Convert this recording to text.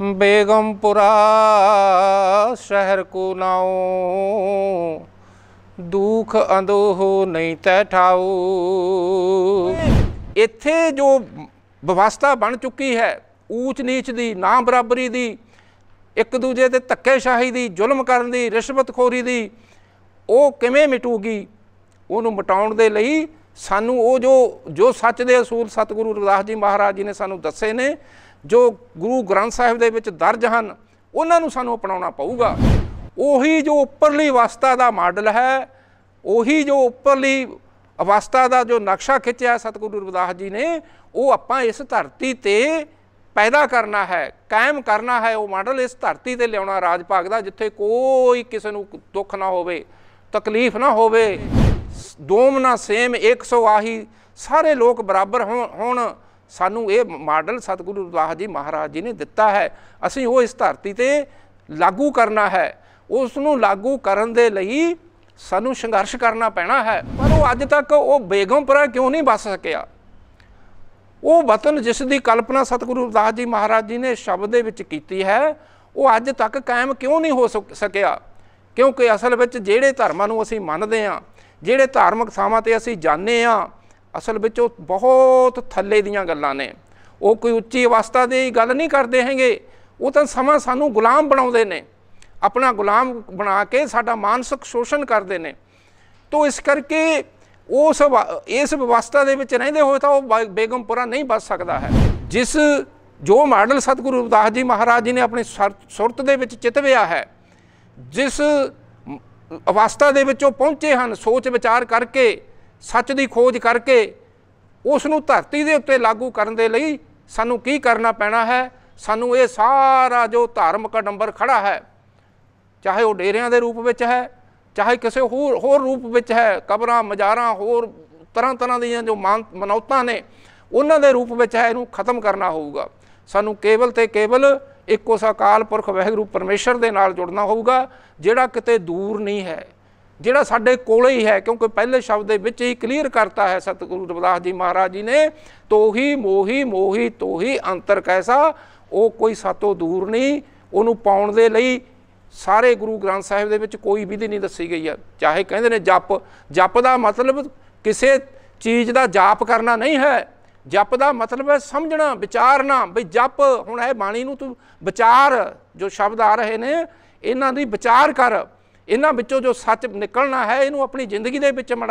बेगमपुरा ਸ਼ਹਿਰ ਕੋ ਨਾਉ ਦੁੱਖ ਅੰਦੋਹ ਨਹੀਂ ਤੈ ਠਾਉ ਇੱਥੇ ਜੋ ਵਿਵਸਥਾ ਬਣ ਚੁੱਕੀ ਹੈ ਊਚ ਨੀਚ ਦੀ ਨਾ ਬਰਾਬਰੀ ਦੀ ਇੱਕ ਦੂਜੇ ਤੇ ਧੱਕੇਸ਼ਾਹੀ ਦੀ ਜ਼ੁਲਮ ਕਰਨ ਦੀ ਰਿਸ਼ਵਤਖੋਰੀ ਦੀ ਉਹ ਕਿਵੇਂ ਮਿਟੂਗੀ ਉਹਨੂੰ ਮਟਾਉਣ ਦੇ ਲਈ ਸਾਨੂੰ ਉਹ ਜੋ ਜੋ ਸੱਚ ਦੇ ਅਸੂਲ ਸਤਿਗੁਰੂ ਰਵਿਦਾਸ ਜੀ ਮਹਾਰਾਜ ਜੀ ਨੇ ਸਾਨੂੰ ਦੱਸੇ ਨੇ ਜੋ ਗੁਰੂ ਗ੍ਰੰਥ ਸਾਹਿਬ ਦੇ ਵਿੱਚ ਦਰਜ ਹਨ ਉਹਨਾਂ ਨੂੰ ਸਾਨੂੰ ਅਪਣਾਉਣਾ ਪਊਗਾ ਉਹੀ ਜੋ ਉੱਪਰਲੀ ਅਵਸਥਾ ਦਾ ਮਾਡਲ ਹੈ ਉਹੀ ਜੋ ਉੱਪਰਲੀ ਅਵਸਥਾ ਦਾ ਜੋ ਨਕਸ਼ਾ ਖਿੱਚਿਆ ਸਤਿਗੁਰੂ ਰਵਿਦਾਸ ਜੀ ਨੇ ਉਹ ਆਪਾਂ ਇਸ ਧਰਤੀ ਤੇ ਪੈਦਾ ਕਰਨਾ ਹੈ ਕਾਇਮ ਕਰਨਾ ਹੈ ਉਹ ਮਾਡਲ ਇਸ ਧਰਤੀ ਤੇ ਲਿਆਉਣਾ ਰਾਜ ਭਾਗ ਦਾ ਜਿੱਥੇ ਕੋਈ ਕਿਸੇ ਨੂੰ ਦੁੱਖ ਨਾ ਹੋਵੇ ਤਕਲੀਫ ਨਾ ਹੋਵੇ ਦੋਮ ਨਾ ਸੇਮ 100 ਆਹੀ ਸਾਰੇ ਲੋਕ ਬਰਾਬਰ ਹੋਣ ਸਾਨੂੰ ਇਹ ਮਾਡਲ ਸਤਿਗੁਰੂ ਰੁਦਾਸ ਜੀ ਮਹਾਰਾਜ ਜੀ ਨੇ ਦਿੱਤਾ ਹੈ ਅਸੀਂ ਉਹ ਇਸ ਧਰਤੀ ਤੇ ਲਾਗੂ ਕਰਨਾ ਹੈ ਉਸ ਨੂੰ ਲਾਗੂ ਕਰਨ ਦੇ ਲਈ ਸਾਨੂੰ ਸੰਘਰਸ਼ ਕਰਨਾ ਪੈਣਾ ਹੈ ਪਰ ਉਹ ਅੱਜ ਤੱਕ ਉਹ ਬੇਗਮਪੁਰਾ ਕਿਉਂ ਨਹੀਂ ਬਸ ਸਕਿਆ ਉਹ ਵਤਨ ਜਿਸ ਦੀ ਕਲਪਨਾ ਸਤਿਗੁਰੂ ਰੁਦਾਸ ਜੀ ਮਹਾਰਾਜ ਜੀ ਨੇ ਸ਼ਬਦ ਦੇ ਵਿੱਚ ਕੀਤੀ ਹੈ ਉਹ ਅੱਜ ਤੱਕ ਕਾਇਮ ਕਿਉਂ ਨਹੀਂ ਹੋ ਸਕਿਆ ਕਿਉਂਕਿ ਅਸਲ ਵਿੱਚ ਜਿਹੜੇ ਧਰਮਾਂ ਨੂੰ ਅਸੀਂ ਮੰਨਦੇ ਹਾਂ ਜਿਹੜੇ ਧਾਰਮਿਕ ਥਾਵਾਂ ਤੇ ਅਸੀਂ ਜਾਣੇ ਆ ਅਸਲ ਵਿੱਚ ਉਹ ਬਹੁਤ ਥੱਲੇ ਦੀਆਂ ਗੱਲਾਂ ਨੇ ਉਹ ਕੋਈ ਉੱਚੀ ਅਵਸਥਾ ਦੀ ਗੱਲ ਨਹੀਂ ਕਰਦੇ ਹੈਗੇ ਉਹ ਤਾਂ ਸਮਾਂ ਸਾਨੂੰ ਗੁਲਾਮ ਬਣਾਉਂਦੇ ਨੇ ਆਪਣਾ ਗੁਲਾਮ ਬਣਾ ਕੇ ਸਾਡਾ ਮਾਨਸਿਕ ਸ਼ੋਸ਼ਣ ਕਰਦੇ ਨੇ ਤੋਂ ਇਸ ਕਰਕੇ ਉਸ ਇਸ ਵਿਵਸਥਾ ਦੇ ਵਿੱਚ ਰਹਿੰਦੇ ਹੋਏ ਤਾਂ ਉਹ ਬੇਗਮਪੁਰਾ ਨਹੀਂ ਬਚ ਸਕਦਾ ਹੈ ਜਿਸ ਜੋ ਮਾਡਲ ਸਤਿਗੁਰੂ ਰਵਿਦਾਸ ਜੀ ਮਹਾਰਾਜ ਜੀ ਨੇ ਆਪਣੀ ਸੁਰਤ ਦੇ ਵਿੱਚ ਚਿਤਵਿਆ ਹੈ ਜਿਸ ਅਵਸਥਾ ਦੇ ਵਿੱਚ ਉਹ ਪਹੁੰਚੇ ਹਨ ਸੋਚ ਵਿਚਾਰ ਕਰਕੇ ਸੱਚ ਦੀ ਖੋਜ ਕਰਕੇ ਉਸ ਨੂੰ ਧਰਤੀ ਦੇ ਉੱਤੇ ਲਾਗੂ ਕਰਨ ਦੇ ਲਈ ਸਾਨੂੰ ਕੀ ਕਰਨਾ ਪੈਣਾ ਹੈ ਸਾਨੂੰ ਇਹ ਸਾਰਾ ਜੋ ਧਾਰਮਿਕ ਨੰਬਰ ਖੜਾ ਹੈ ਚਾਹੇ ਉਹ ਡੇਰਿਆਂ ਦੇ ਰੂਪ ਵਿੱਚ ਹੈ ਚਾਹੇ ਕਿਸੇ ਹੋਰ ਹੋਰ ਰੂਪ ਵਿੱਚ ਹੈ ਕਬਰਾਂ ਮਜ਼ਾਰਾਂ ਹੋਰ ਤਰ੍ਹਾਂ ਤਰ੍ਹਾਂ ਦੀਆਂ ਜੋ ਮਨੌਤਾਂ ਨੇ ਉਹਨਾਂ ਦੇ ਰੂਪ ਵਿੱਚ ਹੈ ਇਹਨੂੰ ਖਤਮ ਕਰਨਾ ਹੋਊਗਾ ਸਾਨੂੰ ਕੇਵਲ ਤੇ ਕੇਵਲ ਇੱਕ ਉਸ ਅਕਾਲ ਪੁਰਖ ਵਾਹਿਗੁਰੂ ਪਰਮੇਸ਼ਰ ਦੇ ਨਾਲ ਜੁੜਨਾ ਹੋਊਗਾ ਜਿਹੜਾ ਕਿਤੇ ਦੂਰ ਨਹੀਂ ਹੈ ਜਿਹੜਾ ਸਾਡੇ ਕੋਲੇ ਹੀ ਹੈ ਕਿਉਂਕਿ ਪਹਿਲੇ ਸ਼ਬਦ ਦੇ ਵਿੱਚ ਹੀ ਕਲੀਅਰ ਕਰਤਾ ਹੈ ਸਤਿਗੁਰੂ ਰਵਿਦਾਸ ਜੀ ਮਹਾਰਾਜ ਜੀ ਨੇ ਤੋਹੀ ਮੋਹੀ ਮੋਹੀ ਤੋਹੀ ਅੰਤਰ ਕੈਸਾ ਉਹ ਕੋਈ ਸਾਤੋਂ ਦੂਰ ਨਹੀਂ ਉਹਨੂੰ ਪਾਉਣ ਦੇ ਲਈ ਸਾਰੇ ਗੁਰੂ ਗ੍ਰੰਥ ਸਾਹਿਬ ਦੇ ਵਿੱਚ ਕੋਈ ਵਿਧੀ ਨਹੀਂ ਦੱਸੀ ਗਈ ਹੈ ਚਾਹੇ ਕਹਿੰਦੇ ਨੇ ਜਪ ਜਪ ਦਾ ਮਤਲਬ ਕਿਸੇ ਚੀਜ਼ ਦਾ ਜਾਪ ਕਰਨਾ ਨਹੀਂ ਹੈ ਜਪ ਦਾ ਮਤਲਬ ਹੈ ਸਮਝਣਾ ਵਿਚਾਰਨਾ ਵੀ ਜਪ ਹੁਣ ਇਹ ਬਾਣੀ ਨੂੰ ਤੂੰ ਵਿਚਾਰ ਜੋ ਸ਼ਬਦ ਆ ਰਹੇ ਨੇ ਇਹਨਾਂ ਦੀ ਵਿਚਾਰ ਕਰ ਇਹਨਾਂ ਵਿੱਚੋਂ ਜੋ ਸੱਚ ਨਿਕਲਣਾ ਹੈ ਇਹਨੂੰ ਆਪਣੀ ਜ਼ਿੰਦਗੀ ਦੇ ਵਿੱਚ ਮੜਾ